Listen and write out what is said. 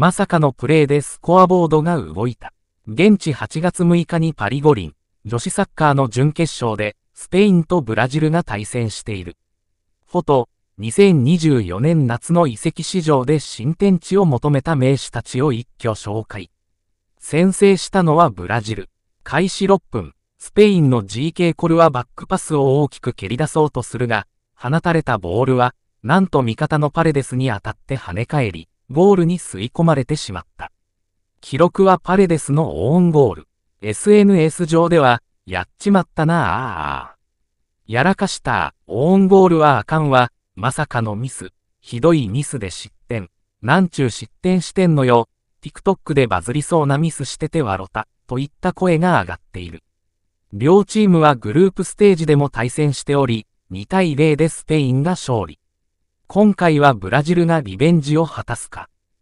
まさかのプレーでスコアボードが動いた。現地8月6日にパリ五輪、女子サッカーの準決勝で、スペインとブラジルが対戦している。フォト、2024年夏の移籍市場で新天地を求めた名手たちを一挙紹介。先制したのはブラジル。開始6分、スペインの GK コルはバックパスを大きく蹴り出そうとするが、放たれたボールは、なんと味方のパレデスに当たって跳ね返り、ゴールに吸い込まれてしまった。記録はパレデスのオーンゴール。SNS 上では、やっちまったなああ。やらかした、オーンゴールはあかんわ、まさかのミス。ひどいミスで失点。なんちゅう失点してんのよ。TikTok でバズりそうなミスしてて笑た。といった声が上がっている。両チームはグループステージでも対戦しており、2対0でスペインが勝利。今回はブラジルがリベンジを果たすか。